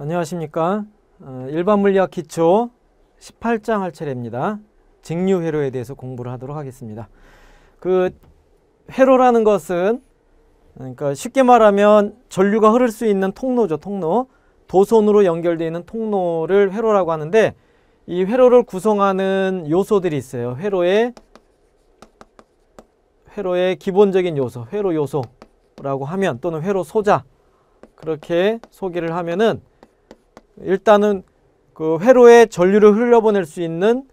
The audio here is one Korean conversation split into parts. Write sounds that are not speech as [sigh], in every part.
안녕하십니까 어, 일반 물리학 기초 18장 할 차례입니다 직류 회로에 대해서 공부를 하도록 하겠습니다 그 회로라는 것은 그러니까 쉽게 말하면 전류가 흐를 수 있는 통로죠 통로 도선으로 연결되어 있는 통로를 회로라고 하는데 이 회로를 구성하는 요소들이 있어요 회로의 회로의 기본적인 요소 회로 요소라고 하면 또는 회로 소자 그렇게 소개를 하면은 일단은 그 회로에 전류를 흘려보낼 수 있는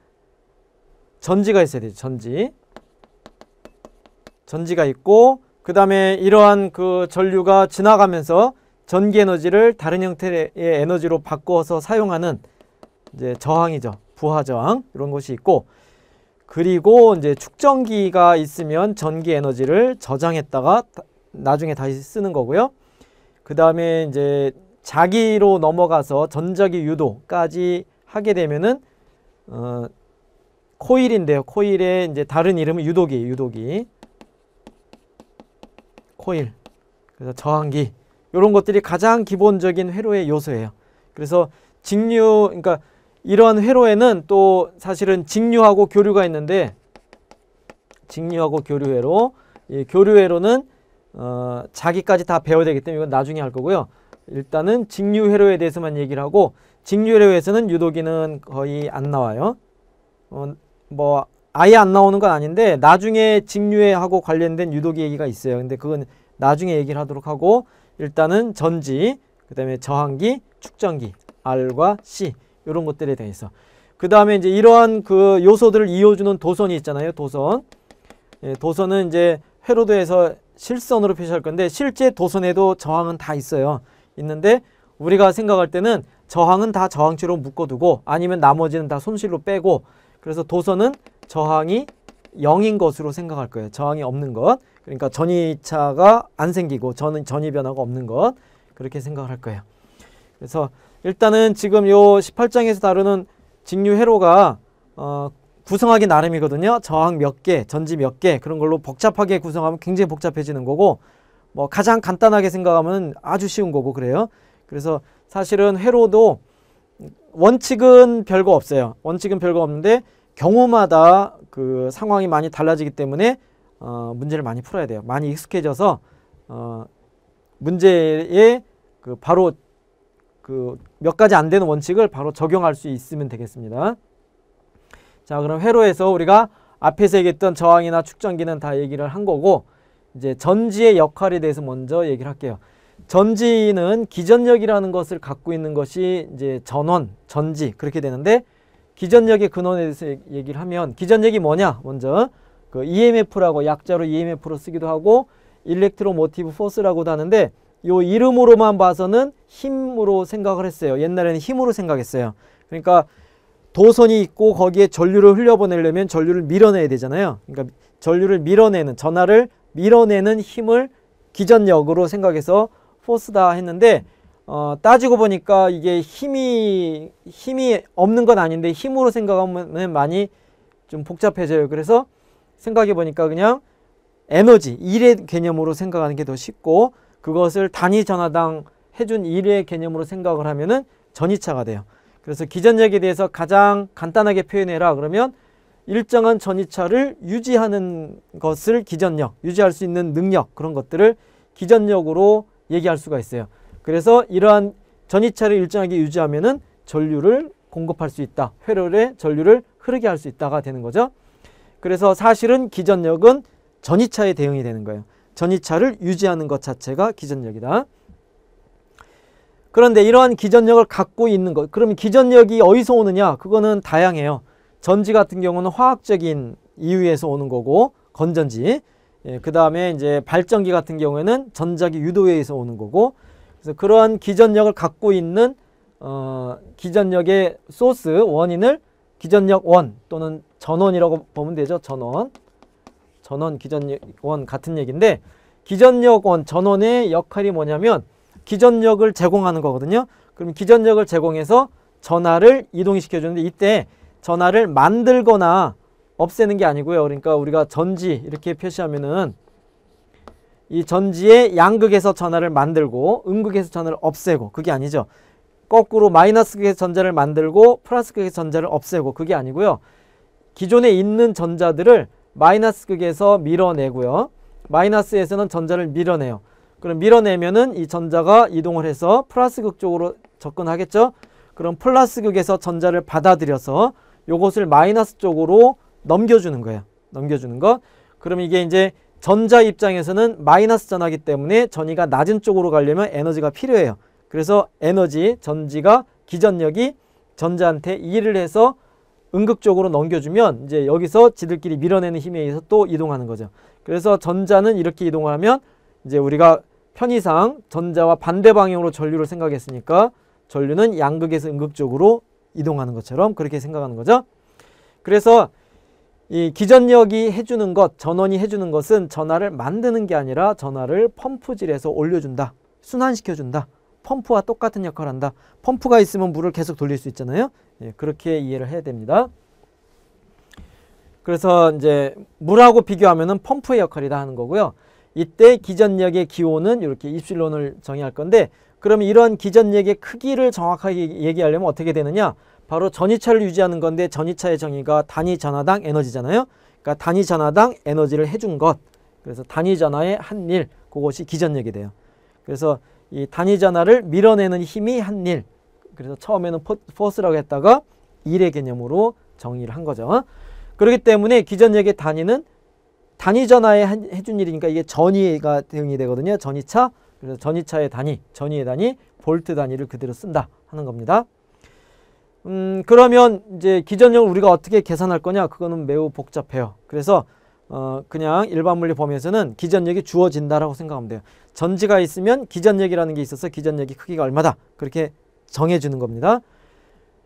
전지가 있어야 되죠. 전지. 전지가 있고 그 다음에 이러한 그 전류가 지나가면서 전기 에너지를 다른 형태의 에너지로 바꿔서 사용하는 이제 저항이죠. 부하 저항 이런 것이 있고 그리고 이제 축전기가 있으면 전기 에너지를 저장했다가 나중에 다시 쓰는 거고요. 그 다음에 이제 자기로 넘어가서 전자기 유도까지 하게 되면은 어, 코일인데요. 코일의 이제 다른 이름은 유도기, 유도기. 코일. 그래서 저항기. 이런 것들이 가장 기본적인 회로의 요소예요. 그래서 직류 그러니까 이러한 회로에는 또 사실은 직류하고 교류가 있는데 직류하고 교류회로 이 교류회로는 어, 자기까지 다 배워야 되기 때문에 이건 나중에 할 거고요. 일단은 직류회로에 대해서만 얘기를 하고 직류회로에서는 유도기는 거의 안 나와요. 어, 뭐 아예 안 나오는 건 아닌데 나중에 직류회하고 관련된 유도기 얘기가 있어요. 근데 그건 나중에 얘기를 하도록 하고 일단은 전지, 그 다음에 저항기, 축전기 R과 C 이런 것들에 대해서 그 다음에 이제 이러한 그 요소들을 이어주는 도선이 있잖아요. 도선 예, 도선은 이제 회로도에서 실선으로 표시할 건데 실제 도선에도 저항은 다 있어요. 있는데 우리가 생각할 때는 저항은 다 저항치로 묶어두고 아니면 나머지는 다 손실로 빼고 그래서 도선은 저항이 0인 것으로 생각할 거예요. 저항이 없는 것. 그러니까 전이차가 안 생기고 저는 전이 변화가 없는 것. 그렇게 생각을 할 거예요. 그래서 일단은 지금 요 18장에서 다루는 직류 회로가 어, 구성하기 나름이거든요. 저항 몇 개, 전지 몇 개 그런 걸로 복잡하게 구성하면 굉장히 복잡해지는 거고 뭐 가장 간단하게 생각하면 아주 쉬운 거고 그래요. 그래서 사실은 회로도 원칙은 별거 없어요. 원칙은 별거 없는데 경우마다 그 상황이 많이 달라지기 때문에 어, 문제를 많이 풀어야 돼요. 많이 익숙해져서 어, 문제에 그 바로 그 몇 가지 안 되는 원칙을 바로 적용할 수 있으면 되겠습니다. 자 그럼 회로에서 우리가 앞에서 얘기했던 저항이나 축전기는 다 얘기를 한 거고 이제 전지의 역할에 대해서 먼저 얘기를 할게요. 전지는 기전력이라는 것을 갖고 있는 것이 이제 전원, 전지 그렇게 되는데 기전력의 근원에 대해서 얘기를 하면 기전력이 뭐냐? 먼저 그 EMF라고 약자로 EMF로 쓰기도 하고 일렉트로 모티브 포스라고도 하는데 요 이름으로만 봐서는 힘으로 생각을 했어요. 옛날에는 힘으로 생각했어요. 그러니까 도선이 있고 거기에 전류를 흘려보내려면 전류를 밀어내야 되잖아요. 그러니까 전류를 밀어내는 전화를 밀어내는 힘을 기전력으로 생각해서 포스다 했는데 어, 따지고 보니까 이게 힘이 힘이 없는 건 아닌데 힘으로 생각하면 많이 좀 복잡해져요. 그래서 생각해 보니까 그냥 에너지 일의 개념으로 생각하는 게 더 쉽고 그것을 단위 전화당 해준 일의 개념으로 생각을 하면은 전이차가 돼요. 그래서 기전력에 대해서 가장 간단하게 표현해라 그러면 일정한 전이차를 유지하는 것을 기전력, 유지할 수 있는 능력 그런 것들을 기전력으로 얘기할 수가 있어요. 그래서 이러한 전이차를 일정하게 유지하면은 전류를 공급할 수 있다. 회로의 전류를 흐르게 할 수 있다가 되는 거죠. 그래서 사실은 기전력은 전이차에 대응이 되는 거예요. 전이차를 유지하는 것 자체가 기전력이다. 그런데 이러한 기전력을 갖고 있는 것, 그러면 기전력이 어디서 오느냐? 그거는 다양해요. 전지 같은 경우는 화학적인 이유에서 오는 거고 건전지 예, 그 다음에 이제 발전기 같은 경우에는 전자기 유도에 의해서 오는 거고 그래서 그러한 기전력을 갖고 있는 어, 기전력의 소스 원인을 기전력 원 또는 전원이라고 보면 되죠 전원 전원 기전력 원 같은 얘기인데 기전력 원 전원의 역할이 뭐냐면 기전력을 제공하는 거거든요 그럼 기전력을 제공해서 전하를 이동시켜 주는데 이때 전화를 만들거나 없애는 게 아니고요. 그러니까 우리가 전지 이렇게 표시하면은 이 전지의 양극에서 전화를 만들고 음극에서 전화를 없애고 그게 아니죠. 거꾸로 마이너스 극에서 전자를 만들고 플러스 극에서 전자를 없애고 그게 아니고요. 기존에 있는 전자들을 마이너스 극에서 밀어내고요. 마이너스에서는 전자를 밀어내요. 그럼 밀어내면은 이 전자가 이동을 해서 플러스 극 쪽으로 접근하겠죠. 그럼 플러스 극에서 전자를 받아들여서 요것을 마이너스 쪽으로 넘겨주는 거예요. 넘겨주는 것. 그럼 이게 이제 전자 입장에서는 마이너스 전하기 때문에 전이가 낮은 쪽으로 가려면 에너지가 필요해요. 그래서 에너지, 전지가 기전력이 전자한테 이를 해서 응극적으로 넘겨주면 이제 여기서 지들끼리 밀어내는 힘에 의해서 또 이동하는 거죠. 그래서 전자는 이렇게 이동을 하면 이제 우리가 편의상 전자와 반대 방향으로 전류를 생각했으니까 전류는 양극에서 응극적으로 이동하는 것처럼 그렇게 생각하는 거죠. 그래서 이 기전력이 해주는 것, 전원이 해주는 것은 전화를 만드는 게 아니라 전화를 펌프질에서 올려준다. 순환시켜준다. 펌프와 똑같은 역할을 한다. 펌프가 있으면 물을 계속 돌릴 수 있잖아요. 예, 그렇게 이해를 해야 됩니다. 그래서 이제 물하고 비교하면 펌프의 역할이다 하는 거고요. 이때 기전력의 기호는 이렇게 입실론을 정의할 건데 그러면 이런 기전력의 크기를 정확하게 얘기하려면 어떻게 되느냐? 바로 전이차를 유지하는 건데 전이차의 정의가 단위 전화당 에너지잖아요. 그러니까 단위 전화당 에너지를 해준 것. 그래서 단위 전화의한 일, 그것이 기전력이 돼요. 그래서 이 단위 전화를 밀어내는 힘이 한 일. 그래서 처음에는 포스라고 했다가 일의 개념으로 정의를 한 거죠. 그렇기 때문에 기전력의 단위는 단위 전화에 해준 일이니까 이게 전위가 대응이 되거든요. 전위차 그래서 전이차의 단위, 전위의 단위, 볼트 단위를 그대로 쓴다 하는 겁니다. 음, 그러면 이제 기전력을 우리가 어떻게 계산할 거냐? 그거는 매우 복잡해요. 그래서 어, 그냥 일반 물리 범위에서는 기전력이 주어진다라고 생각하면 돼요. 전지가 있으면 기전력이라는 게 있어서 기전력이 크기가 얼마다 그렇게 정해주는 겁니다.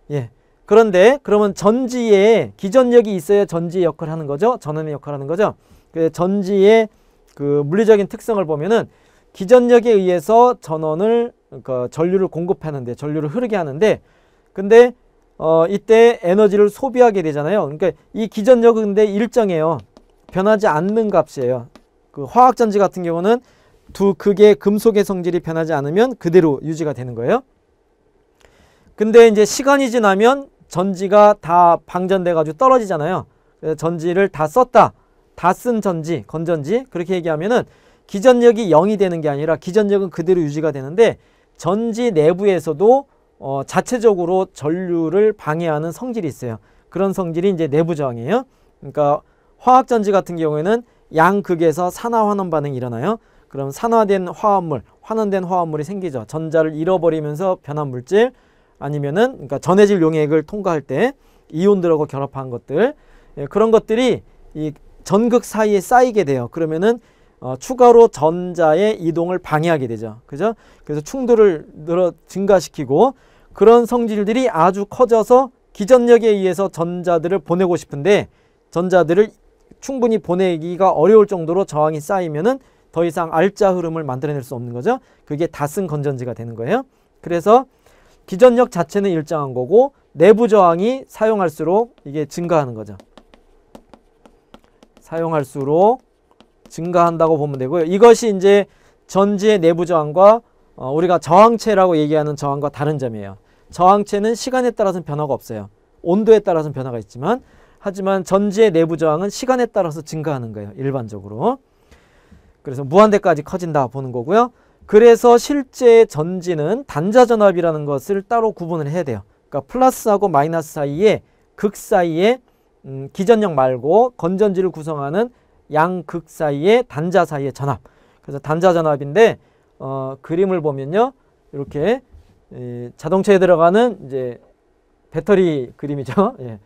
예. 그런데 그러면 전지에 기전력이 있어야 전지의 역할을 하는 거죠. 전원의 역할을 하는 거죠. 그 전지의 그 물리적인 특성을 보면은 기전력에 의해서 전원을 그 전류를 공급하는데 전류를 흐르게 하는데 근데 어, 이때 에너지를 소비하게 되잖아요. 그러니까 이 기전력은 근데 일정해요. 변하지 않는 값이에요. 그 화학 전지 같은 경우는 두 극의 금속의 성질이 변하지 않으면 그대로 유지가 되는 거예요. 근데 이제 시간이 지나면 전지가 다 방전돼 가지고 떨어지잖아요. 전지를 다 썼다. 다 쓴 전지, 건전지 그렇게 얘기하면은 기전력이 0이 되는 게 아니라 기전력은 그대로 유지가 되는데 전지 내부에서도 어, 자체적으로 전류를 방해하는 성질이 있어요. 그런 성질이 이제 내부 저항이에요. 그러니까 화학 전지 같은 경우에는 양극에서 산화 환원 반응이 일어나요. 그럼 산화된 화합물, 환원된 화합물이 생기죠. 전자를 잃어버리면서 변한 물질 아니면은 그러니까 전해질 용액을 통과할 때 이온들하고 결합한 것들 예, 그런 것들이 이 전극 사이에 쌓이게 돼요. 그러면은 어, 추가로 전자의 이동을 방해하게 되죠. 그죠? 그래서 충돌을 늘어 증가시키고 그런 성질들이 아주 커져서 기전력에 의해서 전자들을 보내고 싶은데 전자들을 충분히 보내기가 어려울 정도로 저항이 쌓이면은 더 이상 알짜 흐름을 만들어낼 수 없는 거죠. 그게 다승 건전지가 되는 거예요. 그래서 기전력 자체는 일정한 거고 내부 저항이 사용할수록 이게 증가하는 거죠. 사용할수록 증가한다고 보면 되고요. 이것이 이제 전지의 내부 저항과 어, 우리가 저항체라고 얘기하는 저항과 다른 점이에요. 저항체는 시간에 따라서는 변화가 없어요. 온도에 따라서는 변화가 있지만 하지만 전지의 내부 저항은 시간에 따라서 증가하는 거예요. 일반적으로. 그래서 무한대까지 커진다 보는 거고요. 그래서 실제 전지는 단자전압이라는 것을 따로 구분을 해야 돼요. 그러니까 플러스하고 마이너스 사이에 극 사이에 음, 기전력 말고 건전지를 구성하는 양극 사이의 단자 사이의 전압. 그래서 단자 전압인데 어, 그림을 보면요. 이렇게 에, 자동차에 들어가는 이제 배터리 그림이죠. [laughs] 예.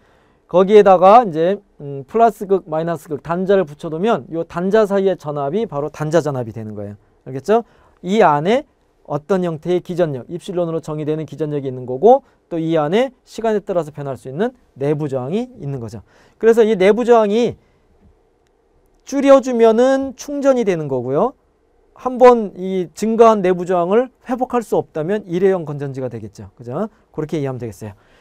거기에다가 이제 음, 플러스 극 마이너스 극 단자를 붙여두면 이 단자 사이의 전압이 바로 단자 전압이 되는 거예요. 알겠죠? 이 안에 어떤 형태의 기전력, 입실론으로 정의되는 기전력이 있는 거고 또 이 안에 시간에 따라서 변할 수 있는 내부 저항이 있는 거죠. 그래서 이 내부 저항이 줄여주면은 충전이 되는 거고요. 한 번 이 증가한 내부 저항을 회복할 수 없다면 일회용 건전지가 되겠죠. 그죠? 그렇게 이해하면 되겠어요.